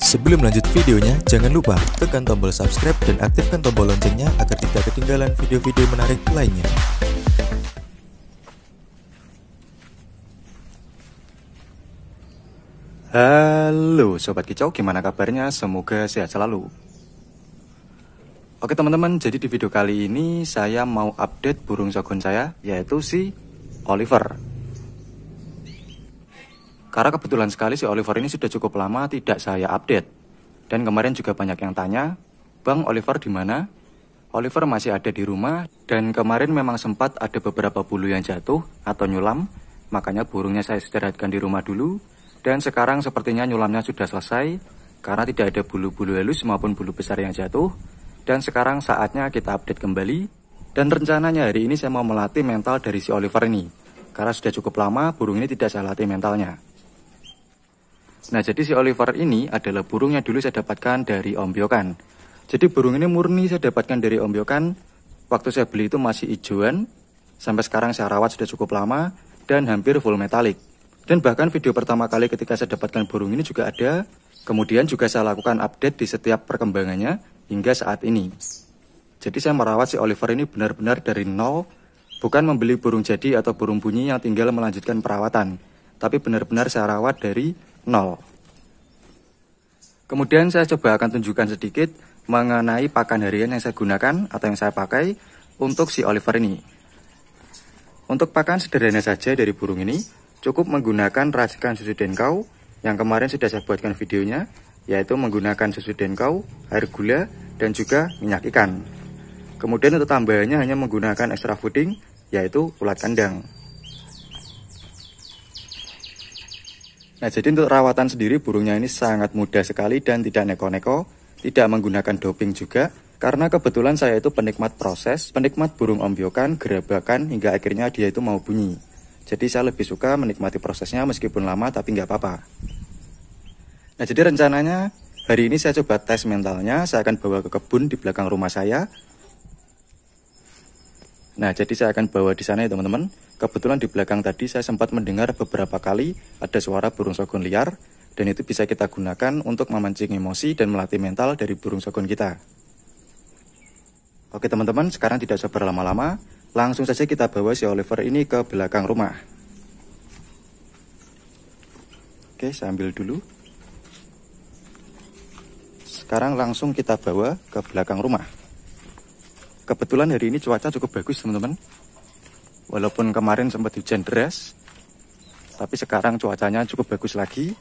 Sebelum lanjut videonya, jangan lupa tekan tombol subscribe dan aktifkan tombol loncengnya agar tidak ketinggalan video-video menarik lainnya. Halo Sobat Kicau, gimana kabarnya? Semoga sehat selalu. Oke teman-teman, jadi di video kali ini saya mau update burung sogon saya, yaitu si Oliver. Karena kebetulan sekali si Oliver ini sudah cukup lama tidak saya update. Dan kemarin juga banyak yang tanya, Bang Oliver di mana? Oliver masih ada di rumah dan kemarin memang sempat ada beberapa bulu yang jatuh atau nyulam, makanya burungnya saya istirahatkan di rumah dulu. Dan sekarang sepertinya nyulamnya sudah selesai karena tidak ada bulu-bulu halus maupun bulu besar yang jatuh dan sekarang saatnya kita update kembali. Dan rencananya hari ini saya mau melatih mental dari si Oliver ini. Karena sudah cukup lama burung ini tidak saya latih mentalnya. Nah jadi si Oliver ini adalah burung yang dulu saya dapatkan dari Om Biokan. Jadi burung ini murni saya dapatkan dari Om Biokan. Waktu saya beli itu masih hijauan. Sampai sekarang saya rawat sudah cukup lama dan hampir full metalik. Dan bahkan video pertama kali ketika saya dapatkan burung ini juga ada. Kemudian juga saya lakukan update di setiap perkembangannya hingga saat ini. Jadi saya merawat si Oliver ini benar-benar dari nol, bukan membeli burung jadi atau burung bunyi yang tinggal melanjutkan perawatan, tapi benar-benar saya rawat dari nol. Kemudian saya coba akan tunjukkan sedikit mengenai pakan harian yang saya gunakan atau yang saya pakai untuk si Oliver ini. Untuk pakan sederhana saja dari burung ini, cukup menggunakan racikan susu denkau yang kemarin sudah saya buatkan videonya yaitu menggunakan susu denkau, air gula, dan juga minyak ikan. Kemudian untuk tambahannya hanya menggunakan extra fooding, yaitu ulat kandang. Nah, jadi untuk rawatan sendiri burungnya ini sangat mudah sekali dan tidak neko-neko, tidak menggunakan doping juga, karena kebetulan saya itu penikmat proses, penikmat burung ombyokan, gerabakan, hingga akhirnya dia itu mau bunyi. Jadi saya lebih suka menikmati prosesnya meskipun lama tapi nggak apa-apa. Nah jadi rencananya hari ini saya coba tes mentalnya, saya akan bawa ke kebun di belakang rumah saya. Nah jadi saya akan bawa di sana ya teman-teman. Kebetulan di belakang tadi saya sempat mendengar beberapa kali ada suara burung sogun liar dan itu bisa kita gunakan untuk memancing emosi dan melatih mental dari burung sogun kita. Oke teman-teman, sekarang tidak sabar lama lama langsung saja kita bawa si Oliver ini ke belakang rumah. Oke, saya ambil dulu. Sekarang langsung kita bawa ke belakang rumah. Kebetulan hari ini cuaca cukup bagus teman-teman. Walaupun kemarin sempat hujan deras, tapi sekarang cuacanya cukup bagus lagi.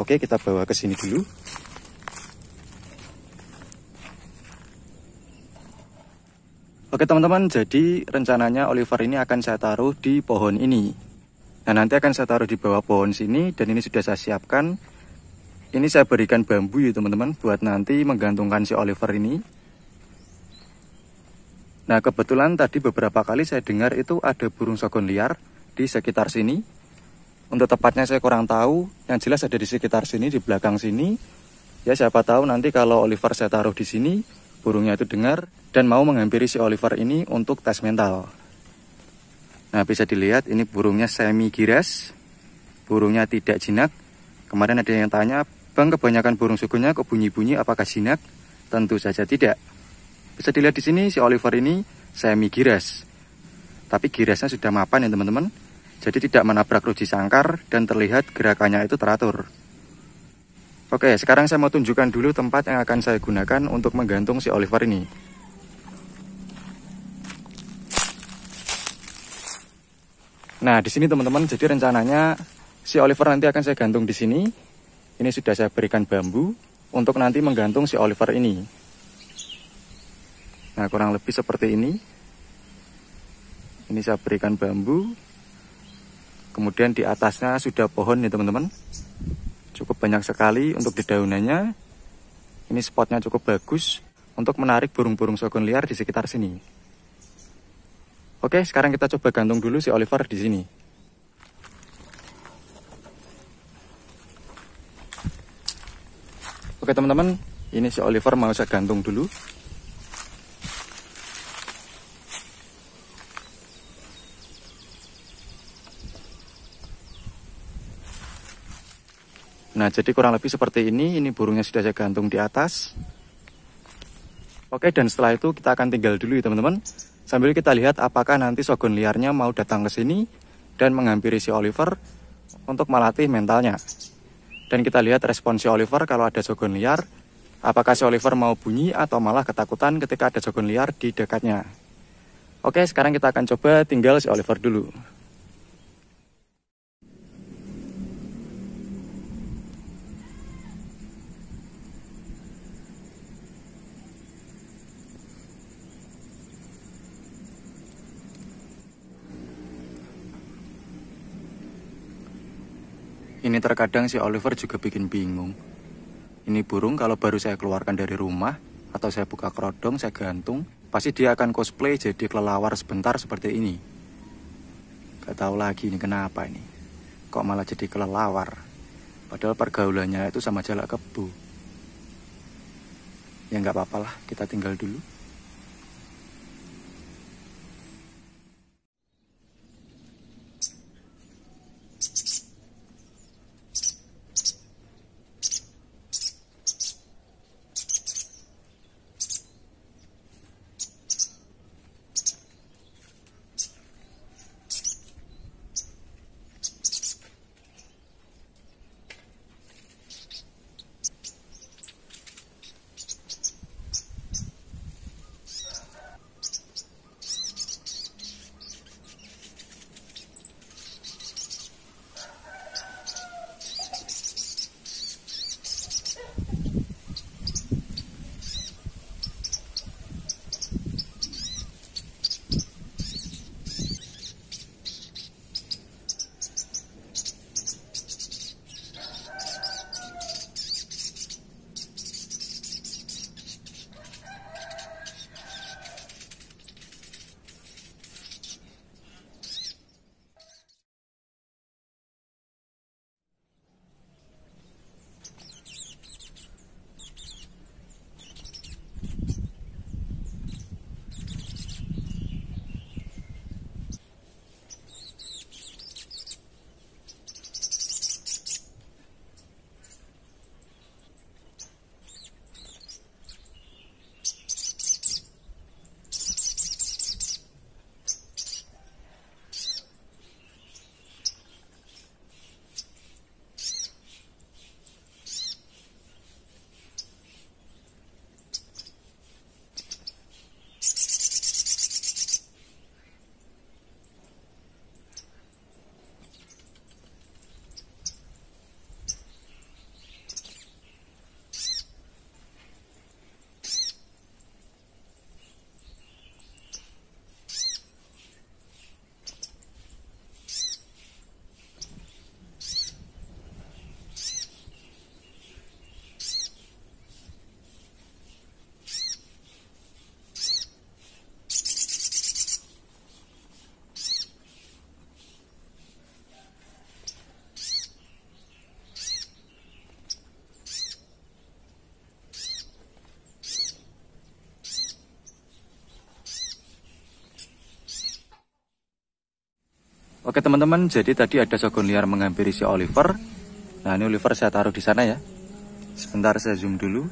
Oke, kita bawa ke sini dulu. Oke teman-teman, jadi rencananya Oliver ini akan saya taruh di pohon ini. Nah nanti akan saya taruh di bawah pohon sini dan ini sudah saya siapkan ini saya berikan bambu ya teman-teman buat nanti menggantungkan si Oliver ini nah kebetulan tadi beberapa kali saya dengar itu ada burung sogon liar di sekitar sini untuk tepatnya saya kurang tahu yang jelas ada di sekitar sini di belakang sini ya siapa tahu nanti kalau Oliver saya taruh di sini burungnya itu dengar dan mau menghampiri si Oliver ini untuk tes mental nah bisa dilihat ini burungnya semi giras burungnya tidak jinak kemarin ada yang tanya Bang, kebanyakan burung sukunya kok bunyi-bunyi apakah jinak? Tentu saja tidak. Bisa dilihat di sini si Oliver ini semi giras. Tapi girasnya sudah mapan ya teman-teman. Jadi tidak menabrak ruji sangkar dan terlihat gerakannya itu teratur. Oke, sekarang saya mau tunjukkan dulu tempat yang akan saya gunakan untuk menggantung si Oliver ini. Nah, di sini teman-teman, jadi rencananya si Oliver nanti akan saya gantung di sini ini sudah saya berikan bambu untuk nanti menggantung si Oliver ini. Nah, kurang lebih seperti ini. Ini saya berikan bambu. Kemudian di atasnya sudah pohon nih teman-teman. Cukup banyak sekali untuk dedaunannya. Ini spotnya cukup bagus untuk menarik burung-burung sogon liar di sekitar sini. Oke, sekarang kita coba gantung dulu si Oliver di sini. Oke teman-teman, ini si Oliver mau saya gantung dulu. Nah, jadi kurang lebih seperti ini. Ini burungnya sudah saya gantung di atas. Oke, dan setelah itu kita akan tinggal dulu ya teman-teman. Sambil kita lihat apakah nanti sogon liarnya mau datang ke sini dan menghampiri si Oliver untuk melatih mentalnya. Dan kita lihat respon si Oliver kalau ada jogon liar, apakah si Oliver mau bunyi atau malah ketakutan ketika ada jogon liar di dekatnya. Oke, sekarang kita akan coba tinggal si Oliver dulu. Ini terkadang si Oliver juga bikin bingung. Ini burung kalau baru saya keluarkan dari rumah, atau saya buka kerodong, saya gantung, pasti dia akan cosplay jadi kelelawar sebentar seperti ini. Gak tahu lagi ini kenapa ini. Kok malah jadi kelelawar. Padahal pergaulannya itu sama jalak kebu. Ya nggak apa-apalah, kita tinggal dulu. Oke teman-teman, jadi tadi ada sogon liar menghampiri si Oliver. Nah ini Oliver saya taruh di sana ya. Sebentar saya zoom dulu.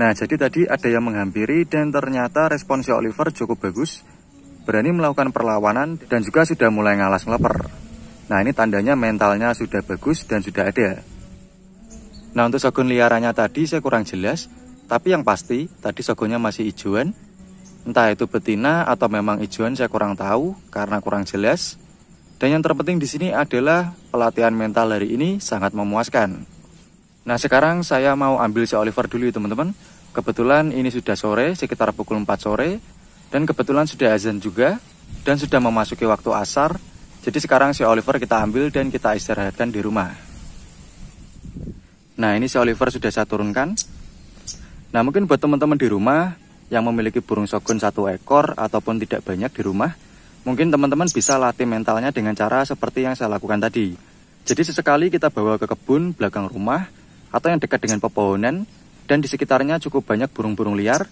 Nah jadi tadi ada yang menghampiri dan ternyata respon si Oliver cukup bagus. Berani melakukan perlawanan dan juga sudah mulai ngalas ngeleper. Nah ini tandanya mentalnya sudah bagus dan sudah ada. Nah untuk sogon liarannya tadi saya kurang jelas. Tapi yang pasti tadi sogonnya masih hijauan Entah itu betina atau memang ijoan saya kurang tahu karena kurang jelas. Dan yang terpenting di sini adalah pelatihan mental hari ini sangat memuaskan. Nah sekarang saya mau ambil si Oliver dulu teman-teman. Kebetulan ini sudah sore, sekitar pukul 4 sore. Dan kebetulan sudah azan juga dan sudah memasuki waktu asar. Jadi sekarang si Oliver kita ambil dan kita istirahatkan di rumah. Nah ini si Oliver sudah saya turunkan. Nah mungkin buat teman-teman di rumah yang memiliki burung shogun satu ekor ataupun tidak banyak di rumah, mungkin teman-teman bisa latih mentalnya dengan cara seperti yang saya lakukan tadi. Jadi sesekali kita bawa ke kebun belakang rumah atau yang dekat dengan pepohonan dan di sekitarnya cukup banyak burung-burung liar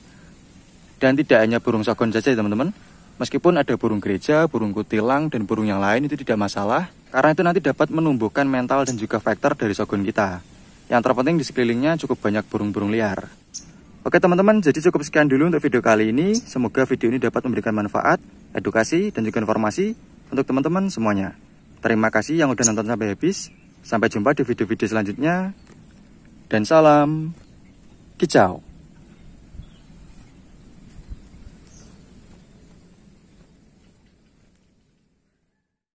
dan tidak hanya burung shogun saja teman-teman. Meskipun ada burung gereja, burung kutilang, dan burung yang lain itu tidak masalah karena itu nanti dapat menumbuhkan mental dan juga faktor dari shogun kita. Yang terpenting di sekelilingnya cukup banyak burung-burung liar. Oke teman-teman, jadi cukup sekian dulu untuk video kali ini. Semoga video ini dapat memberikan manfaat, edukasi, dan juga informasi untuk teman-teman semuanya. Terima kasih yang udah nonton sampai habis. Sampai jumpa di video-video selanjutnya. Dan salam kicau.